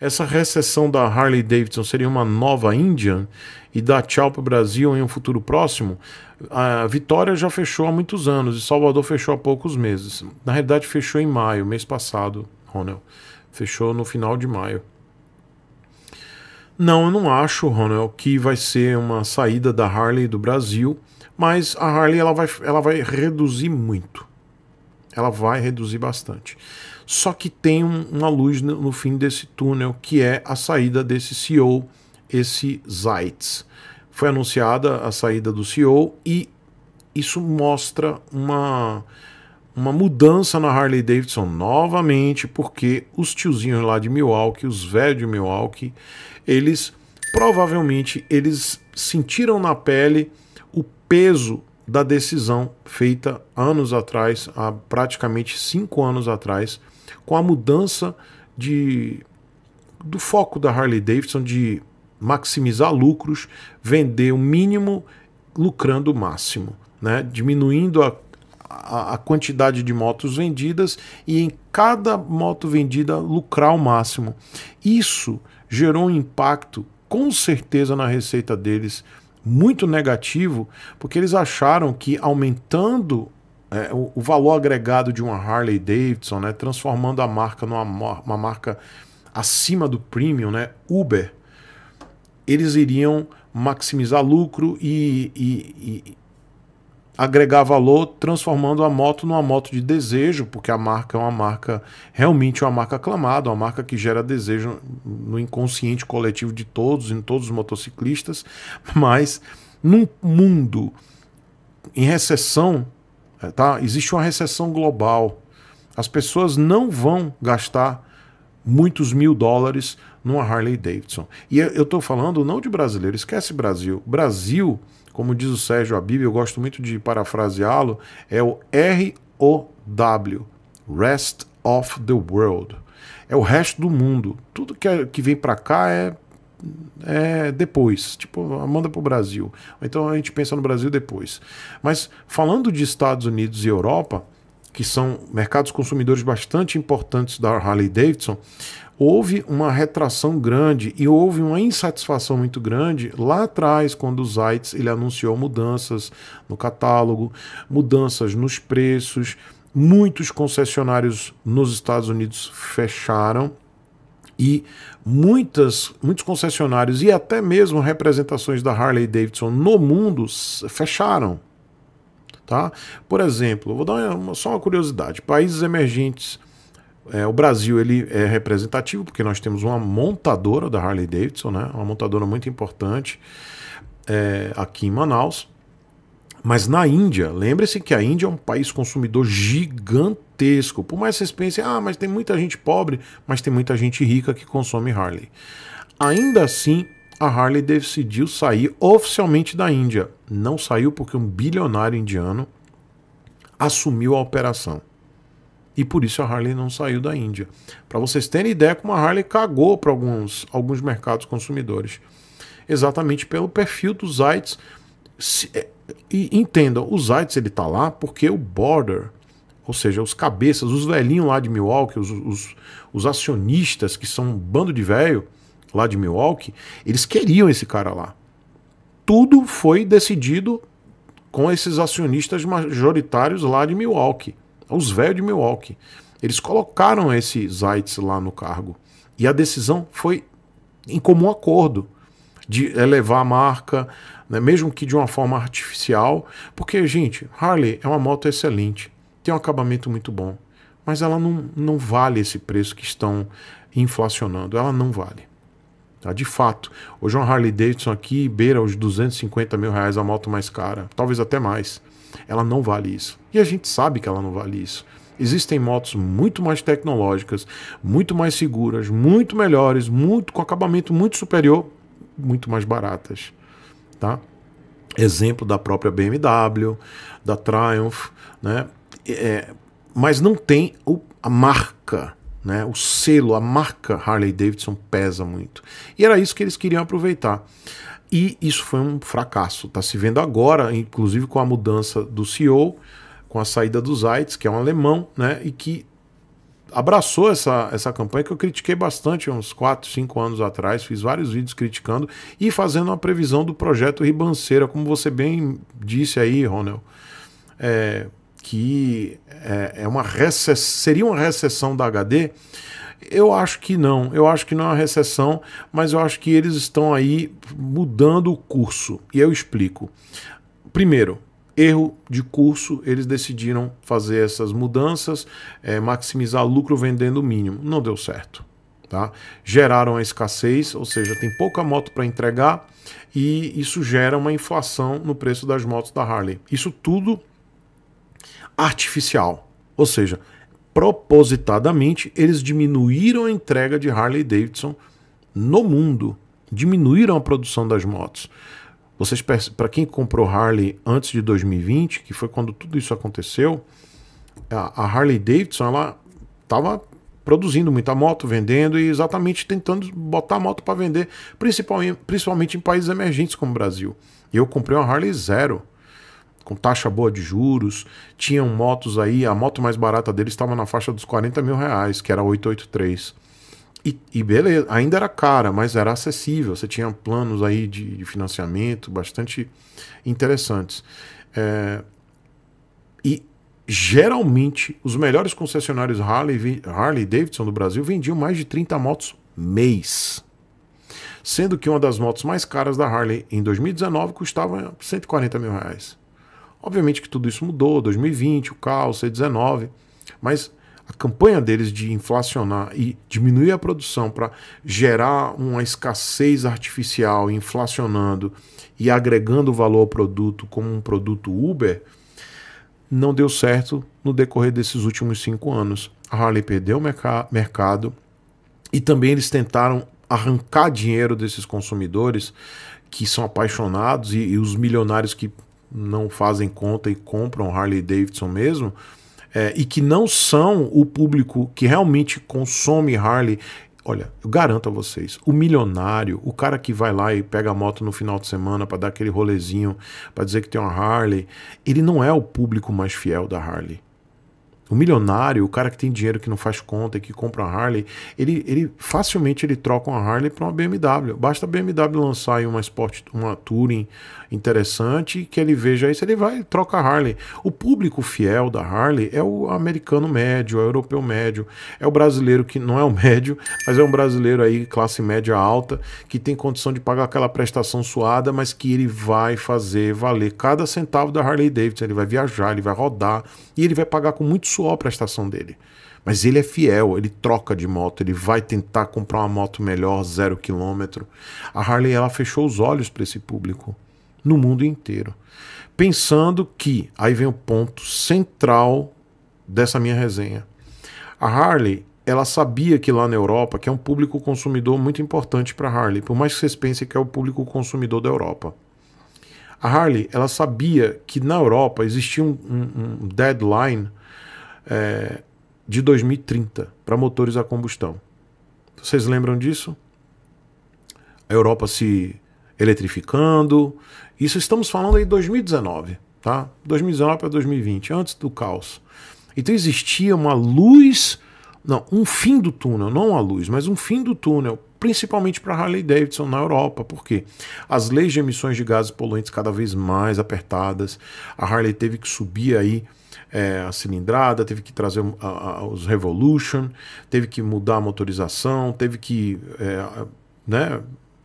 Essa recessão da Harley Davidson seria uma nova Indian e dar tchau para o Brasil em um futuro próximo? A Vitória já fechou há muitos anos e Salvador fechou há poucos meses. Na realidade, fechou em maio, mês passado, Ronel Fechou no final de maio. Não, eu não acho, Ronel, que vai ser uma saída da Harley do Brasil, mas a Harley ela vai, ela vai reduzir muito. Ela vai reduzir bastante. Só que tem um, uma luz no, no, fim desse túnel, que é a saída desse CEO, esse Zeitz. Foi anunciada a saída do CEO e isso mostra uma, uma mudança na Harley Davidson novamente, porque os tiozinhos lá de Milwaukee, os velhos de Milwaukee, eles provavelmente eles sentiram na pele o peso da decisão feita anos atrás, há praticamente cinco anos atrás, com a mudança de, do foco da Harley Davidson de maximizar lucros, vender o mínimo lucrando o máximo, né? diminuindo a, a, a quantidade de motos vendidas e em cada moto vendida lucrar o máximo. Isso gerou um impacto com certeza na receita deles muito negativo, porque eles acharam que aumentando é, o, o, valor agregado de uma Harley Davidson, né, transformando a marca numa uma marca acima do premium, né, Uber, eles iriam maximizar lucro e, e, e agregar valor, transformando a moto numa moto de desejo, porque a marca é uma marca realmente uma marca aclamada, uma marca que gera desejo no inconsciente coletivo de todos, em todos os motociclistas, mas num mundo em recessão é, tá? Existe uma recessão global. As pessoas não vão gastar muitos mil dólares numa Harley Davidson. E eu estou falando não de brasileiro, esquece Brasil. Brasil, como diz o Sérgio Abib, eu gosto muito de parafraseá-lo, é o R-O-W Rest of the World. É o resto do mundo. Tudo que, é, que vem para cá é é, depois, tipo, manda para o Brasil. Então a gente pensa no Brasil depois. Mas falando de Estados Unidos e Europa, que são mercados consumidores bastante importantes da Harley Davidson, houve uma retração grande e houve uma insatisfação muito grande lá atrás quando o Zeitz ele anunciou mudanças no catálogo, mudanças nos preços, muitos concessionários nos Estados Unidos fecharam e muitas, muitos concessionários e até mesmo representações da Harley Davidson no mundo fecharam. Tá? Por exemplo, vou dar uma, só uma curiosidade: países emergentes. É, o Brasil ele é representativo porque nós temos uma montadora da Harley Davidson, né? uma montadora muito importante é, aqui em Manaus. Mas na Índia, lembre-se que a Índia é um país consumidor gigante gigantesco. Por mais que vocês pensem, ah, mas tem muita gente pobre, mas tem muita gente rica que consome Harley. Ainda assim, a Harley decidiu sair oficialmente da Índia. Não saiu porque um bilionário indiano assumiu a operação. E por isso a Harley não saiu da Índia. Para vocês terem ideia como a Harley cagou para alguns, alguns mercados consumidores. Exatamente pelo perfil dos sites. É, e entendam, o Zaitz ele tá lá porque o Border ou seja, os cabeças, os velhinhos lá de Milwaukee, os, os, os acionistas, que são um bando de velho lá de Milwaukee, eles queriam esse cara lá. Tudo foi decidido com esses acionistas majoritários lá de Milwaukee, os velhos de Milwaukee. Eles colocaram esse Zaitz lá no cargo. E a decisão foi em comum acordo de elevar a marca, né, mesmo que de uma forma artificial, porque, gente, Harley é uma moto excelente tem um acabamento muito bom, mas ela não, não vale esse preço que estão inflacionando, ela não vale. Tá? De fato, hoje uma Harley Davidson aqui beira os 250 mil reais a moto mais cara, talvez até mais. Ela não vale isso. E a gente sabe que ela não vale isso. Existem motos muito mais tecnológicas, muito mais seguras, muito melhores, muito com acabamento muito superior, muito mais baratas, tá? Exemplo da própria BMW, da Triumph, né? é, mas não tem o, a marca, né? o selo, a marca Harley Davidson pesa muito. E era isso que eles queriam aproveitar. E isso foi um fracasso. Está se vendo agora, inclusive com a mudança do CEO, com a saída do Zeitz, que é um alemão, né? e que abraçou essa, essa campanha que eu critiquei bastante uns 4, 5 anos atrás, fiz vários vídeos criticando e fazendo uma previsão do projeto Ribanceira, como você bem disse aí, Ronel. É, que é, é uma recess... seria uma recessão da HD? Eu acho que não, eu acho que não é uma recessão, mas eu acho que eles estão aí mudando o curso. E eu explico. Primeiro, erro de curso, eles decidiram fazer essas mudanças, é, maximizar lucro vendendo o mínimo. Não deu certo. Tá? Geraram a escassez, ou seja, tem pouca moto para entregar e isso gera uma inflação no preço das motos da Harley. Isso tudo artificial. Ou seja, propositadamente eles diminuíram a entrega de Harley Davidson no mundo, diminuíram a produção das motos. Vocês para quem comprou Harley antes de 2020, que foi quando tudo isso aconteceu, a Harley Davidson ela estava produzindo muita moto, vendendo e exatamente tentando botar a moto para vender, principalmente, principalmente em países emergentes como o Brasil. Eu comprei uma Harley Zero com taxa boa de juros, tinham motos aí, a moto mais barata dele estava na faixa dos 40 mil reais, que era 883. E, e beleza, ainda era cara, mas era acessível. Você tinha planos aí de, de financiamento bastante interessantes. É, e geralmente os melhores concessionários Harley, Harley Davidson do Brasil vendiam mais de 30 motos mês. Sendo que uma das motos mais caras da Harley em 2019 custava 140 mil reais. Obviamente que tudo isso mudou, 2020, o caos, C19, mas a campanha deles de inflacionar e diminuir a produção para gerar uma escassez artificial, inflacionando e agregando valor ao produto como um produto Uber, não deu certo no decorrer desses últimos cinco anos. A Harley perdeu o merc mercado e também eles tentaram arrancar dinheiro desses consumidores que são apaixonados e, e os milionários que não fazem conta e compram Harley Davidson mesmo, é, e que não são o público que realmente consome Harley. Olha, eu garanto a vocês, o milionário, o cara que vai lá e pega a moto no final de semana para dar aquele rolezinho, para dizer que tem uma Harley, ele não é o público mais fiel da Harley. O milionário, o cara que tem dinheiro que não faz conta e que compra uma Harley, ele, ele facilmente ele troca uma Harley para uma BMW. Basta a BMW lançar aí uma Sport, uma Touring interessante que ele veja isso, ele vai troca a Harley. O público fiel da Harley é o americano médio, é o europeu médio, é o brasileiro que não é o médio, mas é um brasileiro aí classe média alta que tem condição de pagar aquela prestação suada, mas que ele vai fazer valer cada centavo da Harley Davidson, ele vai viajar, ele vai rodar e ele vai pagar com muito suor para a estação dele. Mas ele é fiel, ele troca de moto, ele vai tentar comprar uma moto melhor, zero quilômetro. A Harley ela fechou os olhos para esse público no mundo inteiro, pensando que aí vem o ponto central dessa minha resenha. A Harley ela sabia que lá na Europa que é um público consumidor muito importante para a Harley, por mais que vocês pensem que é o público consumidor da Europa. A Harley ela sabia que na Europa existia um, um, um deadline é, de 2030 para motores a combustão. Vocês lembram disso? A Europa se eletrificando. Isso estamos falando aí de 2019, tá? 2019 para 2020, antes do caos. Então existia uma luz, não, um fim do túnel, não a luz, mas um fim do túnel principalmente para Harley Davidson na Europa, porque as leis de emissões de gases poluentes cada vez mais apertadas, a Harley teve que subir aí é, a cilindrada, teve que trazer a, a, os Revolution, teve que mudar a motorização, teve que é, né,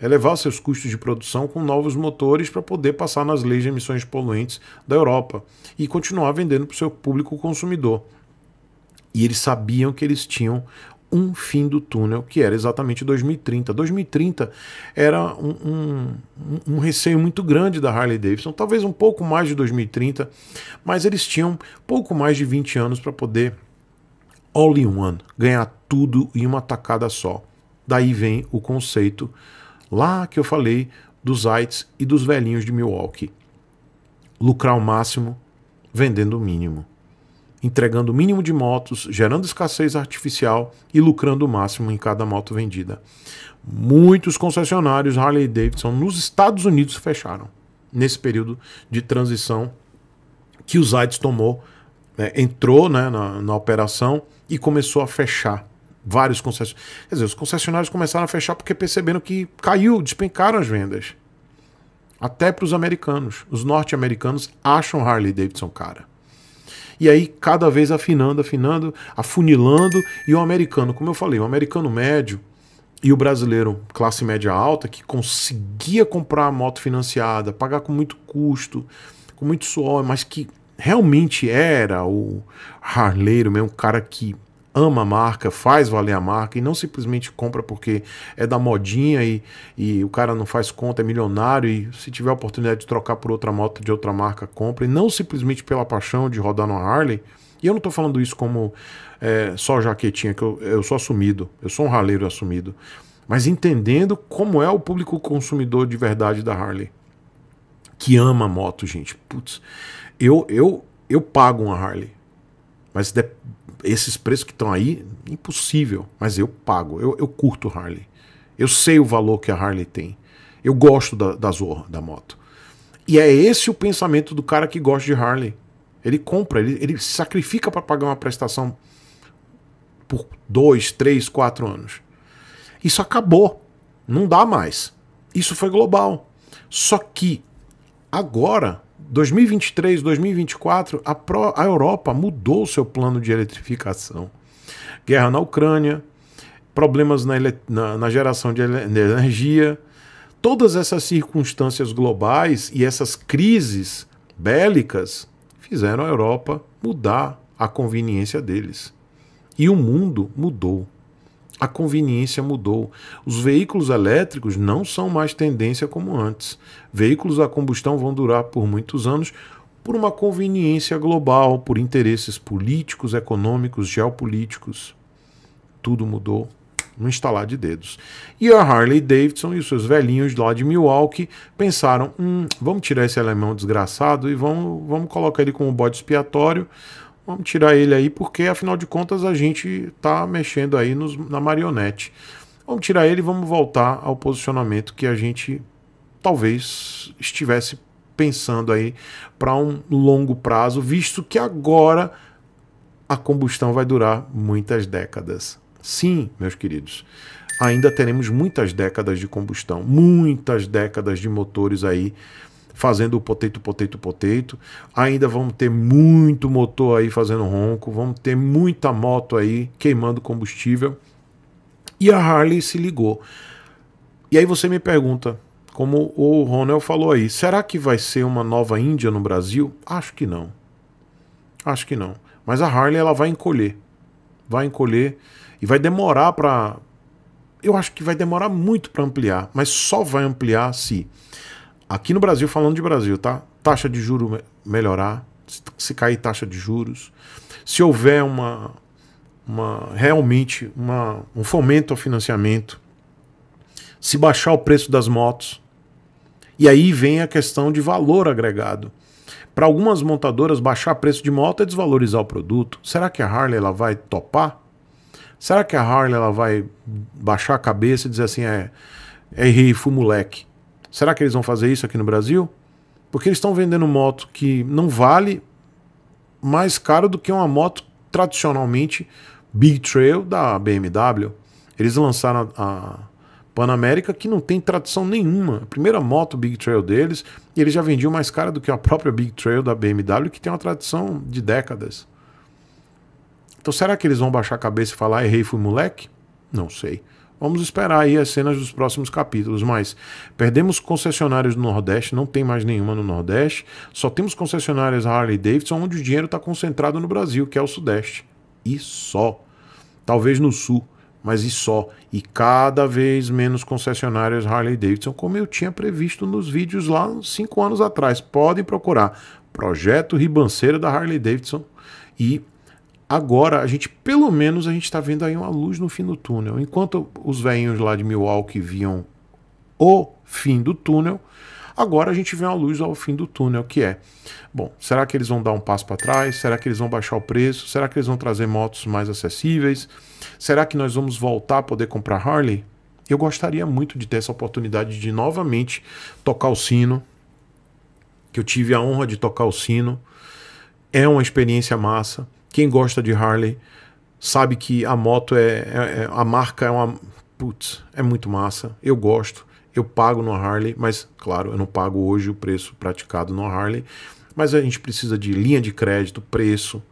elevar seus custos de produção com novos motores para poder passar nas leis de emissões poluentes da Europa e continuar vendendo para o seu público consumidor. E eles sabiam que eles tinham um fim do túnel, que era exatamente 2030. 2030 era um, um, um, receio muito grande da Harley Davidson, talvez um pouco mais de 2030, mas eles tinham pouco mais de 20 anos para poder all in one, ganhar tudo em uma tacada só. Daí vem o conceito lá que eu falei dos aites e dos velhinhos de Milwaukee. Lucrar o máximo vendendo o mínimo entregando o mínimo de motos, gerando escassez artificial e lucrando o máximo em cada moto vendida. Muitos concessionários Harley Davidson nos Estados Unidos fecharam nesse período de transição que o Zayt's tomou, né, entrou né, na, na operação e começou a fechar vários concessionários. Quer dizer, os concessionários começaram a fechar porque perceberam que caiu, despencaram as vendas. Até para os americanos. Os norte-americanos acham Harley Davidson cara e aí cada vez afinando, afinando, afunilando, e o americano, como eu falei, o americano médio e o brasileiro classe média alta que conseguia comprar a moto financiada, pagar com muito custo, com muito suor, mas que realmente era o harleiro, mesmo, um cara que ama a marca, faz valer a marca e não simplesmente compra porque é da modinha e, e o cara não faz conta, é milionário e se tiver a oportunidade de trocar por outra moto de outra marca, compra e não simplesmente pela paixão de rodar numa Harley. E eu não estou falando isso como é, só jaquetinha, que eu, eu sou assumido, eu sou um raleiro assumido, mas entendendo como é o público consumidor de verdade da Harley, que ama moto, gente. Putz, eu, eu, eu pago uma Harley, mas de, esses preços que estão aí, impossível. Mas eu pago, eu, eu curto Harley. Eu sei o valor que a Harley tem. Eu gosto da, da Zorra, da moto. E é esse o pensamento do cara que gosta de Harley. Ele compra, ele, ele sacrifica para pagar uma prestação por dois, três, quatro anos. Isso acabou. Não dá mais. Isso foi global. Só que agora 2023, 2024, a, a Europa mudou seu plano de eletrificação. Guerra na Ucrânia, problemas na, ele, na, na geração de energia, todas essas circunstâncias globais e essas crises bélicas fizeram a Europa mudar a conveniência deles. E o mundo mudou. A conveniência mudou. Os veículos elétricos não são mais tendência como antes. Veículos a combustão vão durar por muitos anos por uma conveniência global, por interesses políticos, econômicos, geopolíticos. Tudo mudou no instalar de dedos. E a Harley Davidson e os seus velhinhos lá de Milwaukee pensaram: hum, vamos tirar esse alemão desgraçado e vamos, vamos colocar ele como bode expiatório Vamos tirar ele aí, porque afinal de contas a gente está mexendo aí nos, na marionete. Vamos tirar ele e vamos voltar ao posicionamento que a gente talvez estivesse pensando aí para um longo prazo, visto que agora a combustão vai durar muitas décadas. Sim, meus queridos, ainda teremos muitas décadas de combustão, muitas décadas de motores aí fazendo o poteito, poteito, poteito. Ainda vamos ter muito motor aí fazendo ronco, vamos ter muita moto aí queimando combustível. E a Harley se ligou. E aí você me pergunta, como o Ronel falou aí, será que vai ser uma nova Índia no Brasil? Acho que não. Acho que não. Mas a Harley ela vai encolher. Vai encolher e vai demorar para eu acho que vai demorar muito para ampliar, mas só vai ampliar se Aqui no Brasil, falando de Brasil, tá? Taxa de juros melhorar, se cair taxa de juros, se houver uma, uma realmente uma, um fomento ao financiamento, se baixar o preço das motos. E aí vem a questão de valor agregado. Para algumas montadoras, baixar preço de moto é desvalorizar o produto. Será que a Harley ela vai topar? Será que a Harley ela vai baixar a cabeça e dizer assim, é, é fui moleque? Será que eles vão fazer isso aqui no Brasil? Porque eles estão vendendo moto que não vale mais caro do que uma moto tradicionalmente Big Trail da BMW. Eles lançaram a, Panamérica que não tem tradição nenhuma. A primeira moto Big Trail deles, e eles já vendiam mais cara do que a própria Big Trail da BMW, que tem uma tradição de décadas. Então será que eles vão baixar a cabeça e falar errei, fui moleque? Não sei. Vamos esperar aí as cenas dos próximos capítulos, mas perdemos concessionárias no Nordeste, não tem mais nenhuma no Nordeste, só temos concessionárias Harley Davidson onde o dinheiro está concentrado no Brasil, que é o Sudeste. E só. Talvez no Sul, mas e só. E cada vez menos concessionárias Harley Davidson, como eu tinha previsto nos vídeos lá cinco anos atrás. Podem procurar. Projeto Ribanceira da Harley Davidson e agora a gente, pelo menos, a gente está vendo aí uma luz no fim do túnel. Enquanto os velhinhos lá de Milwaukee viam o fim do túnel, agora a gente vê uma luz ao fim do túnel, que é, bom, será que eles vão dar um passo para trás? Será que eles vão baixar o preço? Será que eles vão trazer motos mais acessíveis? Será que nós vamos voltar a poder comprar Harley? Eu gostaria muito de ter essa oportunidade de novamente tocar o sino, que eu tive a honra de tocar o sino. É uma experiência massa. Quem gosta de Harley sabe que a moto é, é, é a marca é uma putz, é muito massa. Eu gosto, eu pago no Harley, mas claro, eu não pago hoje o preço praticado no Harley, mas a gente precisa de linha de crédito, preço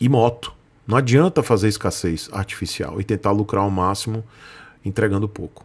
e moto. Não adianta fazer escassez artificial e tentar lucrar ao máximo entregando pouco.